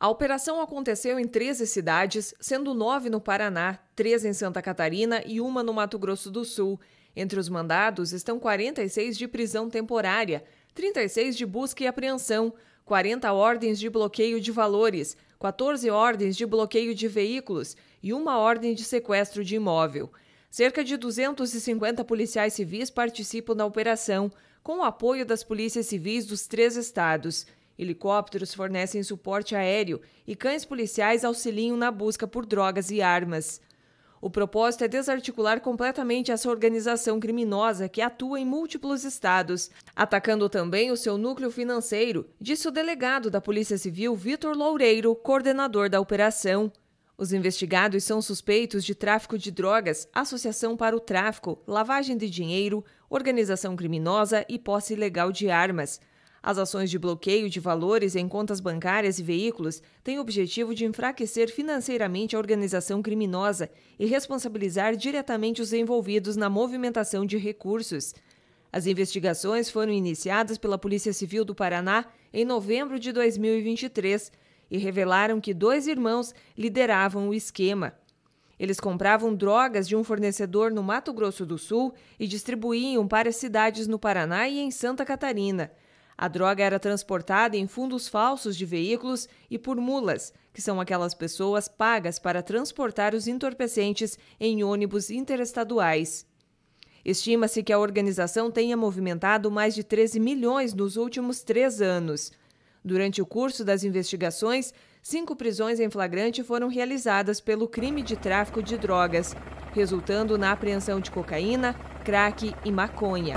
A operação aconteceu em 13 cidades, sendo nove no Paraná, três em Santa Catarina e uma no Mato Grosso do Sul. Entre os mandados estão 46 de prisão temporária, 36 de busca e apreensão, 40 ordens de bloqueio de valores, 14 ordens de bloqueio de veículos e uma ordem de sequestro de imóvel. Cerca de 250 policiais civis participam da operação, com o apoio das polícias civis dos três estados. Helicópteros fornecem suporte aéreo e cães policiais auxiliam na busca por drogas e armas. O propósito é desarticular completamente essa organização criminosa que atua em múltiplos estados, atacando também o seu núcleo financeiro, disse o delegado da Polícia Civil Vitor Loureiro, coordenador da operação. Os investigados são suspeitos de tráfico de drogas, associação para o tráfico, lavagem de dinheiro, organização criminosa e posse ilegal de armas. As ações de bloqueio de valores em contas bancárias e veículos têm o objetivo de enfraquecer financeiramente a organização criminosa e responsabilizar diretamente os envolvidos na movimentação de recursos. As investigações foram iniciadas pela Polícia Civil do Paraná em novembro de 2023 e revelaram que dois irmãos lideravam o esquema. Eles compravam drogas de um fornecedor no Mato Grosso do Sul e distribuíam para cidades no Paraná e em Santa Catarina. A droga era transportada em fundos falsos de veículos e por mulas, que são aquelas pessoas pagas para transportar os entorpecentes em ônibus interestaduais. Estima-se que a organização tenha movimentado mais de 13 milhões nos últimos três anos. Durante o curso das investigações, cinco prisões em flagrante foram realizadas pelo crime de tráfico de drogas, resultando na apreensão de cocaína, crack e maconha.